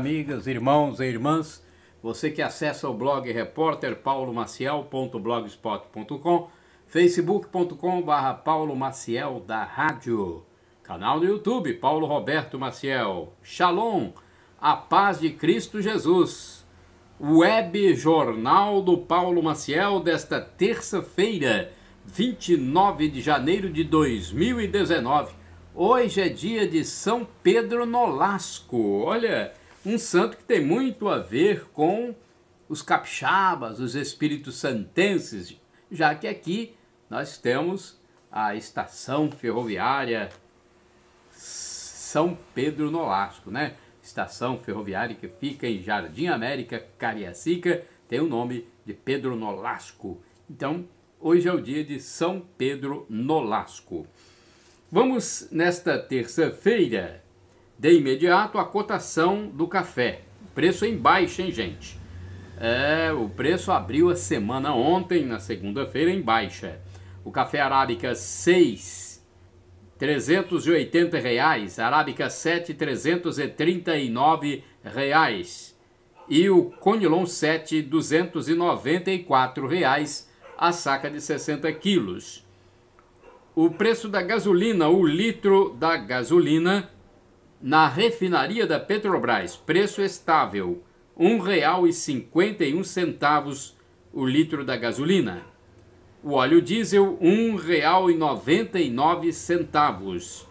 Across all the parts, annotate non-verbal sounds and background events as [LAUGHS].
Amigas, irmãos e irmãs, você que acessa o blog repórterpaulomaciel.blogspot.com, facebook.com barra Paulo Maciel da Rádio, canal no YouTube Paulo Roberto Maciel, Shalom, a paz de Cristo Jesus, web jornal do Paulo Maciel desta terça-feira, 29 de janeiro de 2019. Hoje é dia de São Pedro Nolasco, olha um santo que tem muito a ver com os capixabas, os espíritos santenses, já que aqui nós temos a estação ferroviária São Pedro Nolasco, né? Estação ferroviária que fica em Jardim América, Cariacica, tem o nome de Pedro Nolasco. Então, hoje é o dia de São Pedro Nolasco. Vamos nesta terça-feira de imediato a cotação do café. O preço em baixa, hein, gente? É, o preço abriu a semana ontem, na segunda-feira, em baixa. O café arábica 6, 380 reais. Arábica 7, 339 reais. E o Conilon 7, 294 reais a saca de 60 quilos. O preço da gasolina, o litro da gasolina na refinaria da Petrobras, preço estável, R$ 1,51 o litro da gasolina. O óleo diesel, R$ 1,99.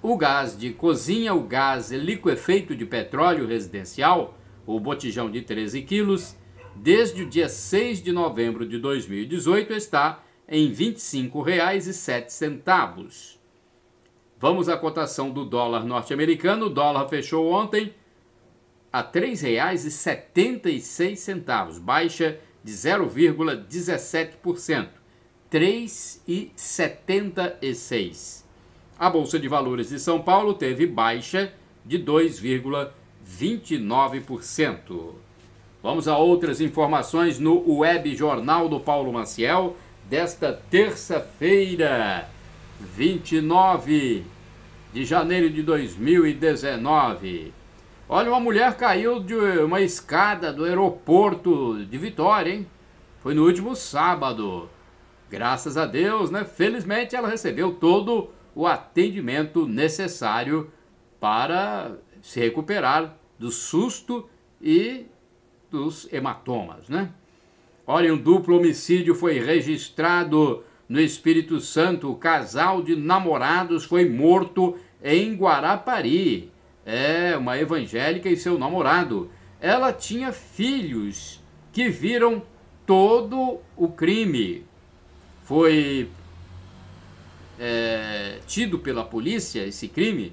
O gás de cozinha, o gás liquefeito de petróleo residencial, o botijão de 13 quilos, desde o dia 6 de novembro de 2018 está em R$ 25,07. Vamos à cotação do dólar norte-americano. O dólar fechou ontem a R$ 3,76, baixa de 0,17%, 3,76. A Bolsa de Valores de São Paulo teve baixa de 2,29%. Vamos a outras informações no Web Jornal do Paulo Maciel desta terça-feira, 29 de janeiro de 2019. Olha, uma mulher caiu de uma escada do aeroporto de Vitória, hein? Foi no último sábado. Graças a Deus, né? Felizmente ela recebeu todo o atendimento necessário para se recuperar do susto e dos hematomas, né? Olha, um duplo homicídio foi registrado no Espírito Santo, o casal de namorados foi morto em Guarapari. É, uma evangélica e seu namorado. Ela tinha filhos que viram todo o crime. Foi é, tido pela polícia esse crime.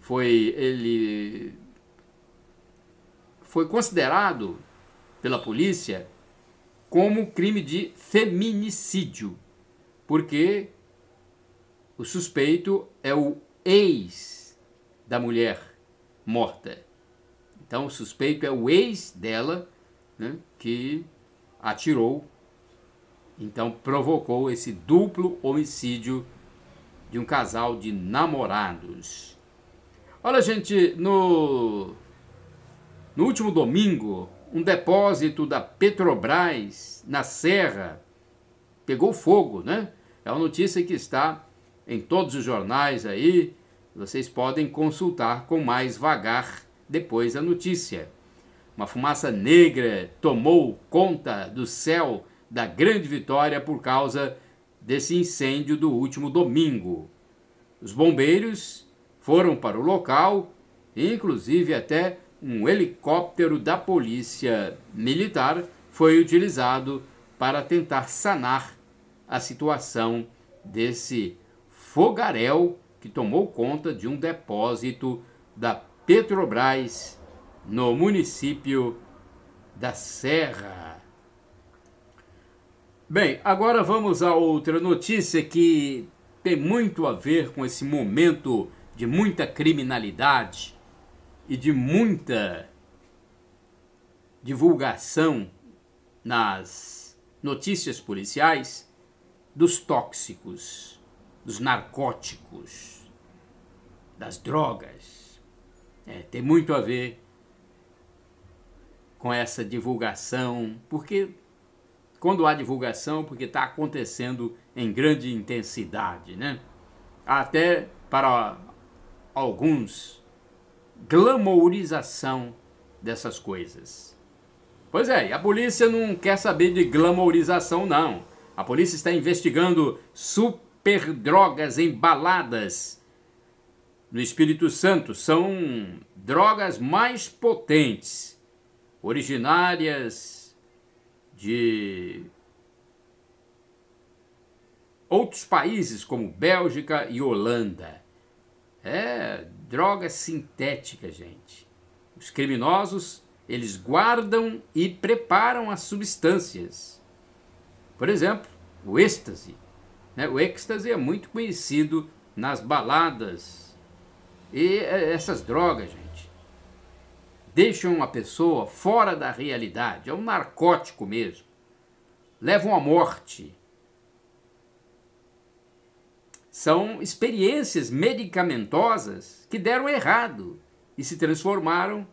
Foi ele foi considerado pela polícia como crime de feminicídio porque o suspeito é o ex da mulher morta. Então o suspeito é o ex dela né, que atirou, então provocou esse duplo homicídio de um casal de namorados. Olha, gente, no, no último domingo, um depósito da Petrobras na Serra pegou fogo, né? É uma notícia que está em todos os jornais aí. Vocês podem consultar com mais vagar depois a notícia. Uma fumaça negra tomou conta do céu da Grande Vitória por causa desse incêndio do último domingo. Os bombeiros foram para o local, inclusive até um helicóptero da Polícia Militar foi utilizado para tentar sanar a situação desse fogaréu que tomou conta de um depósito da Petrobras no município da Serra. Bem, agora vamos a outra notícia que tem muito a ver com esse momento de muita criminalidade e de muita divulgação nas notícias policiais dos tóxicos, dos narcóticos, das drogas. É, tem muito a ver com essa divulgação, porque quando há divulgação, porque está acontecendo em grande intensidade, né? Até para alguns, glamourização dessas coisas. Pois é, a polícia não quer saber de glamourização, não. A polícia está investigando superdrogas embaladas no Espírito Santo. São drogas mais potentes, originárias de outros países como Bélgica e Holanda. É droga sintética, gente. Os criminosos, eles guardam e preparam as substâncias por exemplo, o êxtase. Né? O êxtase é muito conhecido nas baladas. E é, essas drogas, gente, deixam a pessoa fora da realidade. É um narcótico mesmo. Levam à morte. São experiências medicamentosas que deram errado e se transformaram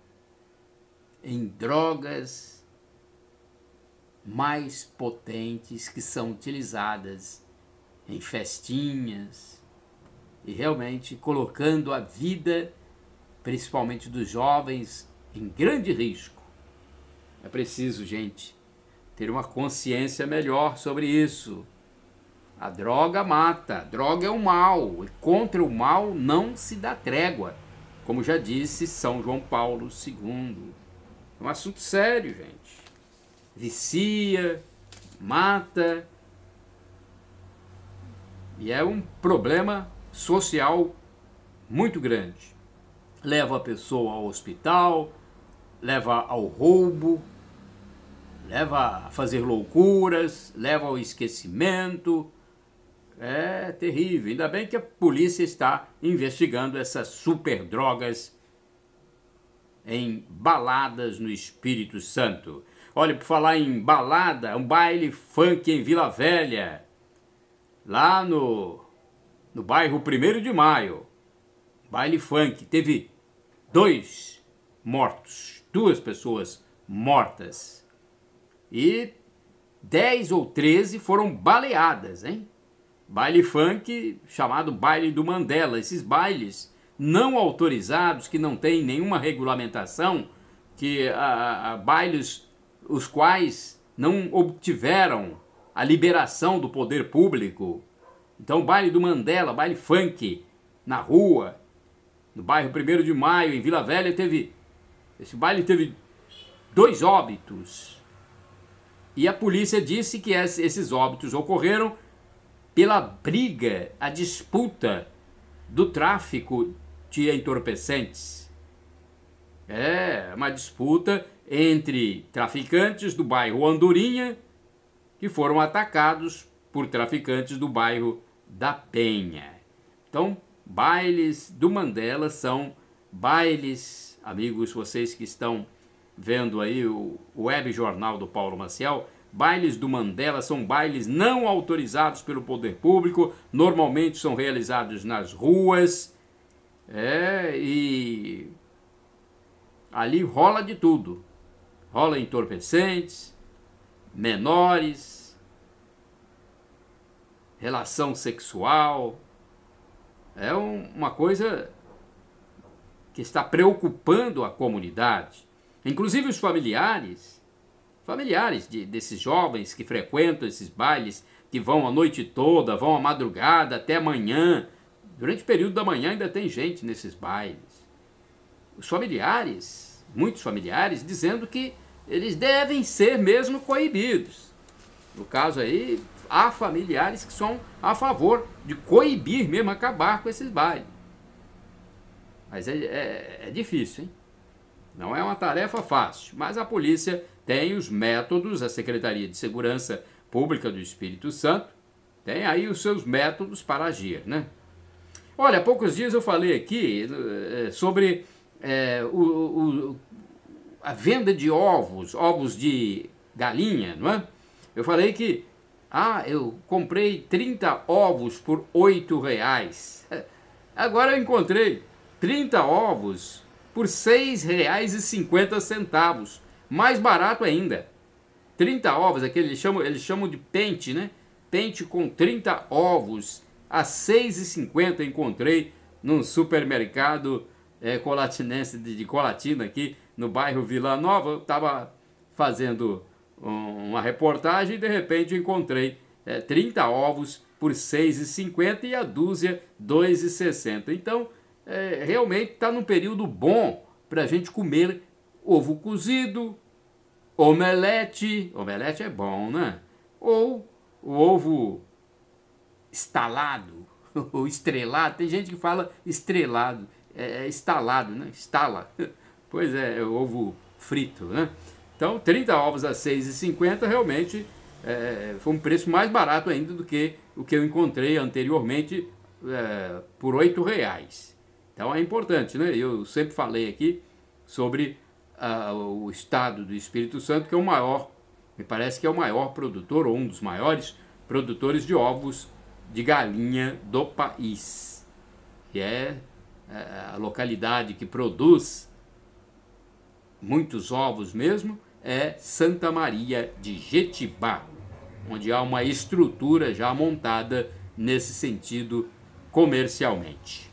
em drogas mais potentes que são utilizadas em festinhas e realmente colocando a vida, principalmente dos jovens, em grande risco. É preciso, gente, ter uma consciência melhor sobre isso. A droga mata, a droga é o mal, e contra o mal não se dá trégua, como já disse São João Paulo II. É um assunto sério, gente vicia, mata. E é um problema social muito grande. Leva a pessoa ao hospital, leva ao roubo, leva a fazer loucuras, leva ao esquecimento. É terrível. Ainda bem que a polícia está investigando essas super drogas em baladas no Espírito Santo. Olha, por falar em balada, um baile funk em Vila Velha, lá no, no bairro 1 de Maio, baile funk, teve dois mortos, duas pessoas mortas e 10 ou 13 foram baleadas, hein? Baile funk chamado baile do Mandela, esses bailes não autorizados que não tem nenhuma regulamentação, que a, a, a bailes os quais não obtiveram a liberação do poder público. Então, baile do Mandela, baile funk, na rua, no bairro 1 de Maio, em Vila Velha, teve. Esse baile teve dois óbitos. E a polícia disse que esses óbitos ocorreram pela briga, a disputa do tráfico de entorpecentes. É, uma disputa entre traficantes do bairro Andorinha, que foram atacados por traficantes do bairro da Penha. Então, bailes do Mandela são bailes, amigos, vocês que estão vendo aí o web jornal do Paulo Maciel, bailes do Mandela são bailes não autorizados pelo poder público, normalmente são realizados nas ruas, é, e ali rola de tudo rola entorpecentes, menores, relação sexual. É um, uma coisa que está preocupando a comunidade. Inclusive os familiares, familiares de, desses jovens que frequentam esses bailes, que vão a noite toda, vão à madrugada, até amanhã. Durante o período da manhã ainda tem gente nesses bailes. Os familiares, muitos familiares, dizendo que eles devem ser mesmo coibidos. No caso aí, há familiares que são a favor de coibir mesmo, acabar com esses bailes. Mas é, é, é difícil, hein? Não é uma tarefa fácil, mas a polícia tem os métodos, a Secretaria de Segurança Pública do Espírito Santo tem aí os seus métodos para agir, né? Olha, há poucos dias eu falei aqui eh, sobre é, o, o, a venda de ovos, ovos de galinha, não é? Eu falei que, ah, eu comprei 30 ovos por 8 reais. Agora eu encontrei 30 ovos por R$ 6,50, mais barato ainda. 30 ovos, aquele eles chamam, eles chamam de pente, né? Pente com 30 ovos a 6,50 encontrei num supermercado é, colatinense de, de Colatina aqui no bairro Vila Nova, estava fazendo uma reportagem e de repente encontrei é, 30 ovos por R$ 6,50 e a dúzia R$ 2,60. Então, é, realmente está num período bom para a gente comer ovo cozido, omelete, omelete é bom, né? Ou o ovo estalado, [LAUGHS] ou estrelado, tem gente que fala estrelado, é, é estalado, né? Estala. [LAUGHS] Pois é, é ovo frito, né? Então, 30 ovos a 6,50 realmente é, foi um preço mais barato ainda do que o que eu encontrei anteriormente é, por 8 reais. Então é importante, né? Eu sempre falei aqui sobre o estado do Espírito Santo, que é o maior, me parece que é o maior produtor, ou um dos maiores produtores de ovos de galinha do país. Que é, é a localidade que produz muitos ovos mesmo, é Santa Maria de Jetibá, onde há uma estrutura já montada nesse sentido comercialmente.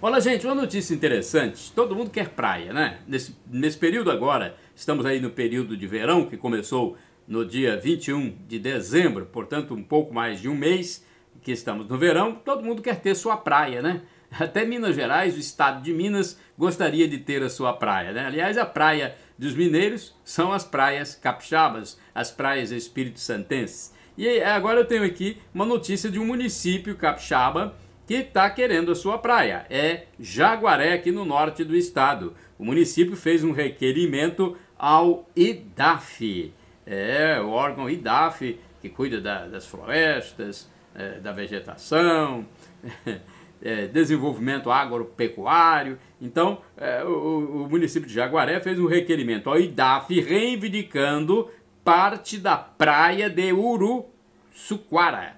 Olha, gente, uma notícia interessante. Todo mundo quer praia, né? Nesse, nesse período agora, estamos aí no período de verão, que começou no dia 21 de dezembro, portanto, um pouco mais de um mês que estamos no verão. Todo mundo quer ter sua praia, né? [LAUGHS] Até Minas Gerais, o estado de Minas, gostaria de ter a sua praia. Né? Aliás, a praia dos mineiros são as praias capixabas, as praias espírito santenses. E agora eu tenho aqui uma notícia de um município capixaba que está querendo a sua praia. É Jaguaré, aqui no norte do estado. O município fez um requerimento ao IDAF. É, o órgão IDAF, que cuida da, das florestas, é, da vegetação. [LAUGHS] é, desenvolvimento agropecuário. Então, é, o, o, município de Jaguaré fez um requerimento ao IDAF reivindicando parte da praia de Uruçuquara.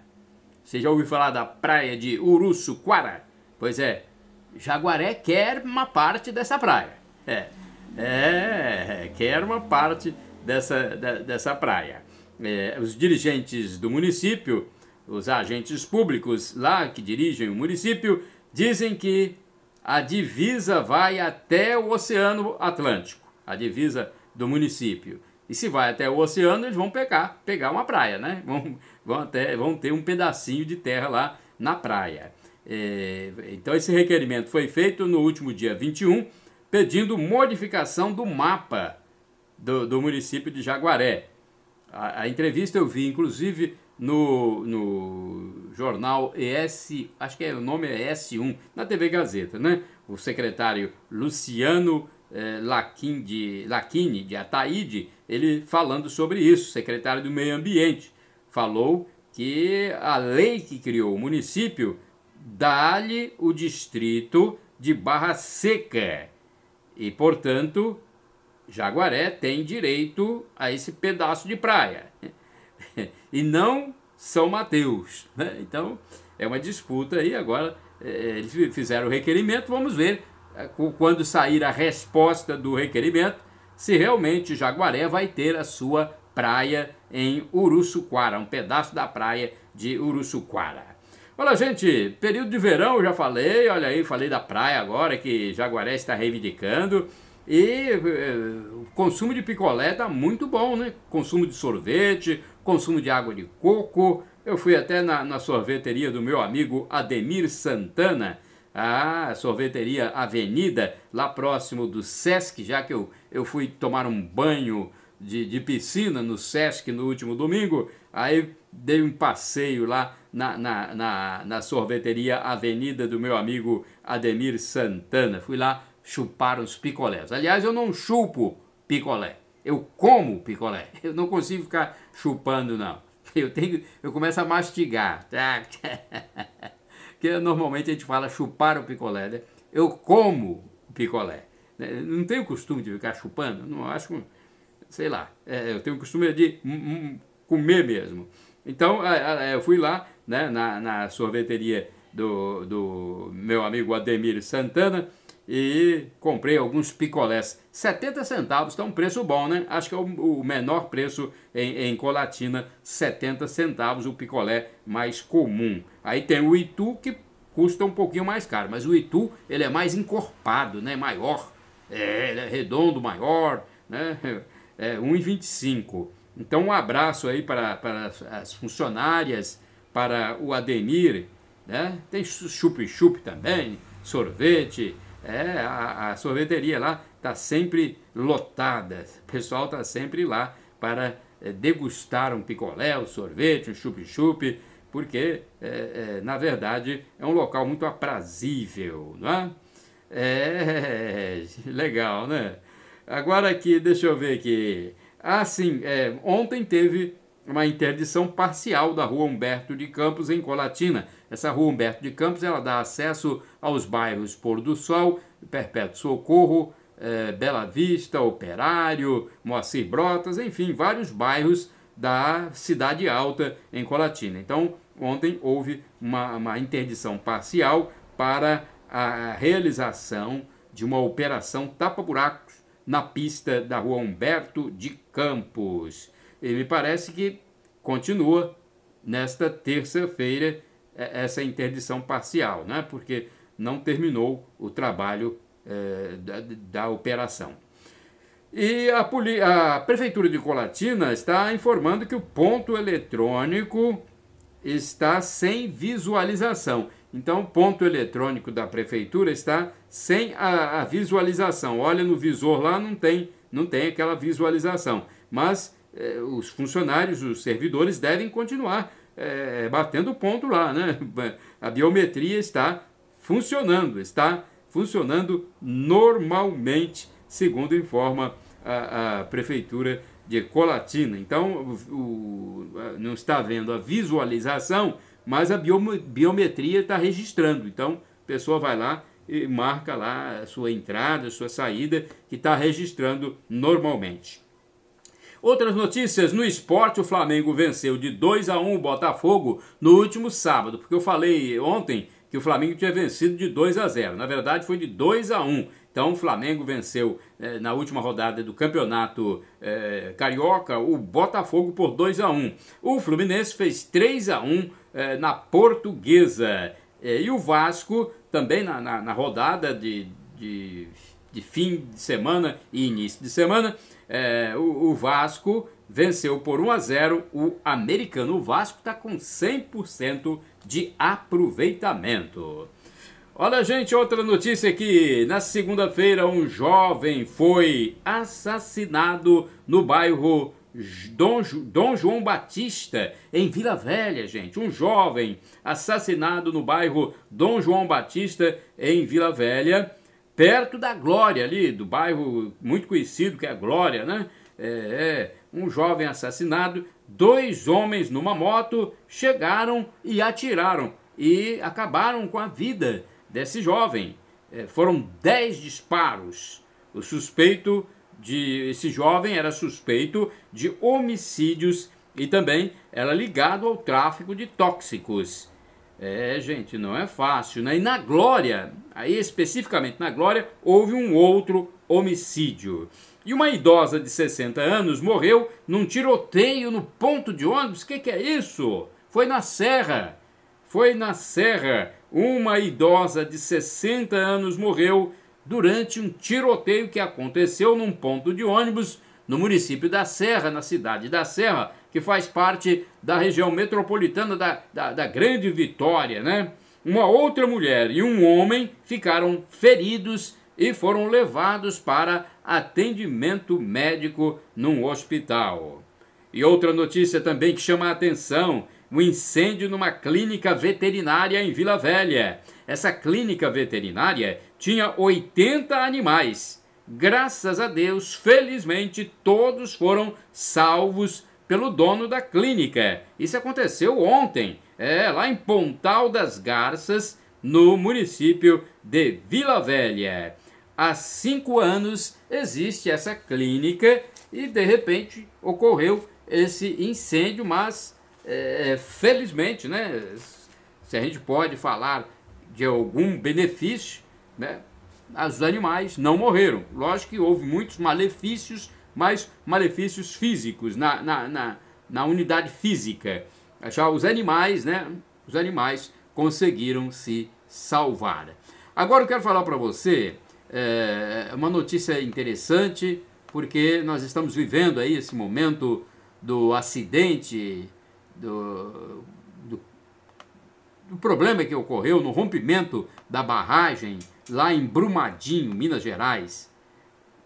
Você já ouviu falar da praia de Uruçuquara? Pois é, Jaguaré quer uma parte dessa praia. É, é, é quer uma parte dessa, dessa praia. É, os dirigentes do município os agentes públicos lá que dirigem o município, dizem que a divisa vai até o Oceano Atlântico, a divisa do município. E se vai até o oceano, eles vão pegar, pegar uma praia, né? Vão, vão, até, vão ter um pedacinho de terra lá na praia. É, então, esse requerimento foi feito no último dia 21, pedindo modificação do mapa do, do município de Jaguaré. A, a, entrevista eu vi, inclusive, no, no jornal ES, acho que é, o nome é S1, na TV Gazeta, né? O secretário Luciano eh, Laquini de Ataíde, ele falando sobre isso, secretário do Meio Ambiente, falou que a lei que criou o município dá-lhe o distrito de Barra Seca. E, portanto, Jaguaré tem direito a esse pedaço de praia. [LAUGHS] e não São Mateus. Né? Então é uma disputa aí. Agora é, é, eles fizeram o requerimento, vamos ver é, quando sair a resposta do requerimento se realmente Jaguaré vai ter a sua praia em Uruçuquara, um pedaço da praia de Uruçuquara. Olha, gente, período de verão, já falei, olha aí, falei da praia agora que Jaguaré está reivindicando. E o é, consumo de picolé está muito bom, né? Consumo de sorvete, consumo de água de coco. Eu fui até na, na sorveteria do meu amigo Ademir Santana, a sorveteria Avenida, lá próximo do Sesc, já que eu, eu fui tomar um banho de, de piscina no Sesc no último domingo. Aí dei um passeio lá na, na, na, na sorveteria Avenida do meu amigo Ademir Santana. Fui lá chupar os picolés. Aliás, eu não chupo picolé. Eu como picolé. [LAUGHS] Eu não consigo ficar chupando, não. Eu, tenho, eu começo a mastigar. Tá? [LAUGHS] que normalmente a gente fala chupar o picolé. Né? Eu como o picolé. Né? Não tenho costume de ficar chupando. Não acho. Sei lá. É, eu tenho o costume de hum, hum, comer mesmo. Então é, é, eu fui lá né, na, na sorveteria do, do meu amigo Ademir Santana e comprei alguns picolés. 70 centavos, está um preço bom, né? Acho que é o, menor preço em, em, Colatina, 70 centavos o picolé mais comum. Aí tem o Itu que custa um pouquinho mais caro, mas o Itu ele é mais encorpado, né? Maior, é, ele é redondo, maior, né? É 1,25. É então um abraço aí para, para as funcionárias, para o Ademir né? Tem chup-chup também, sorvete, é, a, a sorveteria lá está sempre lotada. O pessoal está sempre lá para é, degustar um picolé, um sorvete, um chup-chup, porque, é, é, na verdade, é um local muito aprazível, não é? É, [LAUGHS] legal, né? Agora aqui, deixa eu ver aqui. Ah, sim, é, ontem teve uma interdição parcial da rua Humberto de Campos, em Colatina, essa rua Humberto de Campos ela dá acesso aos bairros Pôr do Sol, Perpétuo Socorro, eh, Bela Vista, Operário, Moacir Brotas, enfim, vários bairros da Cidade Alta em Colatina. Então, ontem houve uma, uma interdição parcial para a realização de uma operação tapa-buracos na pista da rua Humberto de Campos. E me parece que continua nesta terça-feira é, essa interdição parcial, né? porque não terminou o trabalho é, da, da, operação. E a, a, Prefeitura de Colatina está informando que o ponto eletrônico está sem visualização. Então, o ponto eletrônico da Prefeitura está sem a, a visualização. Olha no visor lá, não tem, não tem aquela visualização. Mas eh, os funcionários, os servidores devem continuar é, batendo ponto lá, né? [LAUGHS] A biometria está funcionando, está funcionando normalmente, segundo informa a, a prefeitura de Colatina. Então, o, o, não está vendo a visualização, mas a biometria está registrando. Então, a pessoa vai lá e marca lá a sua entrada, a sua saída, que está registrando normalmente. Outras notícias no esporte, o Flamengo venceu de 2 a 1 o Botafogo no último sábado, porque eu falei ontem que o Flamengo tinha vencido de 2 a 0. Na verdade, foi de 2 a 1. Então, o Flamengo venceu eh, na última rodada do campeonato eh, carioca o Botafogo por 2 a 1. O Fluminense fez 3 a 1 eh, na Portuguesa. Eh, e o Vasco também na, na, na rodada de, de de fim de semana e início de semana, é, o, o, Vasco venceu por 1 a 0 o americano. O Vasco está com 100% de aproveitamento. Olha, gente, outra notícia aqui. Na segunda-feira, um jovem foi assassinado no bairro Dom, Dom, João Batista, em Vila Velha, gente. Um jovem assassinado no bairro Dom João Batista, em Vila Velha perto da Glória ali, do bairro muito conhecido que é a Glória, né? É, é, um jovem assassinado, dois homens numa moto chegaram e atiraram e acabaram com a vida desse jovem. É, foram dez disparos. O suspeito de esse jovem era suspeito de homicídios e também era ligado ao tráfico de tóxicos. É, gente, não é fácil, né? E na Glória, aí especificamente na Glória, houve um outro homicídio. E uma idosa de 60 anos morreu num tiroteio no ponto de ônibus. O que, que é isso? Foi na Serra. Foi na Serra. Uma idosa de 60 anos morreu durante um tiroteio que aconteceu num ponto de ônibus no município da Serra, na cidade da Serra que faz parte da região metropolitana da, da, da Grande Vitória, né? Uma outra mulher e um homem ficaram feridos e foram levados para atendimento médico num hospital. E outra notícia também que chama a atenção: o um incêndio numa clínica veterinária em Vila Velha. Essa clínica veterinária tinha 80 animais. Graças a Deus, felizmente, todos foram salvos pelo dono da clínica. Isso aconteceu ontem, é, lá em Pontal das Garças, no município de Vila Velha. Há cinco anos existe essa clínica e de repente ocorreu esse incêndio, mas é, é felizmente, né, se a gente pode falar de algum benefício, né, os animais não morreram. Lógico que houve muitos malefícios mas malefícios físicos na, na, na, na unidade física. Já os animais, né? Os animais conseguiram se salvar. Agora eu quero falar para você é, é, uma notícia interessante, porque nós estamos vivendo aí esse momento do acidente, do, do, do problema que ocorreu no rompimento da barragem lá em Brumadinho, Minas Gerais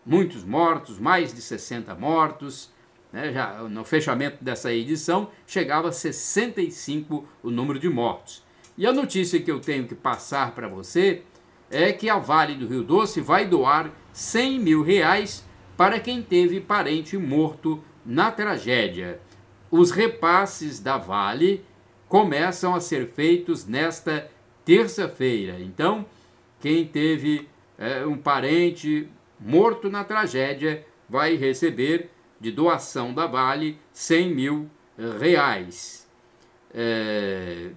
muitos mortos, mais de 60 mortos. Né? Já no fechamento dessa edição, chegava a 65 o número de mortos. E a notícia que eu tenho que passar para você é que a Vale do Rio Doce vai doar 100 mil reais para quem teve parente morto na tragédia. Os repasses da Vale começam a ser feitos nesta terça-feira. Então, quem teve é, um parente morto na tragédia, vai receber de doação da Vale 100 mil eh, reais. É...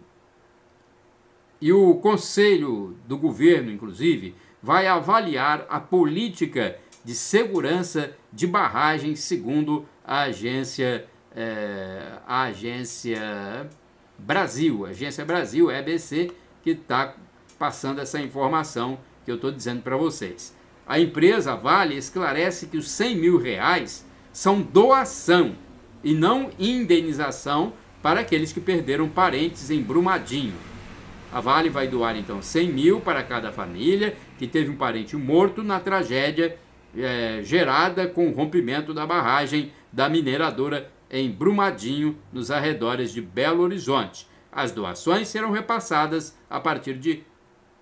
E o Conselho do Governo, inclusive, vai avaliar a política de segurança de barragens segundo a agência, é... a agência Brasil, a agência Brasil, EBC, que está passando essa informação que eu estou dizendo para vocês. A empresa Vale esclarece que os 100 mil reais são doação e não indenização para aqueles que perderam parentes em Brumadinho. A Vale vai doar então 100 mil para cada família que teve um parente morto na tragédia é, gerada com o rompimento da barragem da mineradora em Brumadinho, nos arredores de Belo Horizonte. As doações serão repassadas a partir de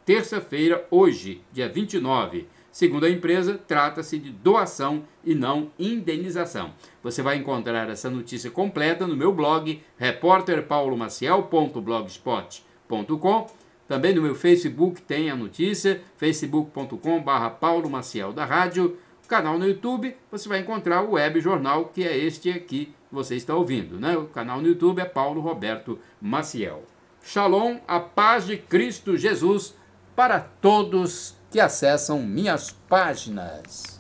terça-feira, hoje, dia 29. Segundo a empresa, trata-se de doação e não indenização. Você vai encontrar essa notícia completa no meu blog repórterpaulomaciel.blogspot.com. Também no meu Facebook tem a notícia, facebook.com.br Paulo da Rádio. Canal no YouTube, você vai encontrar o web jornal, que é este aqui que você está ouvindo. Né? O canal no YouTube é Paulo Roberto Maciel. Shalom, a paz de Cristo Jesus para todos que acessam minhas páginas.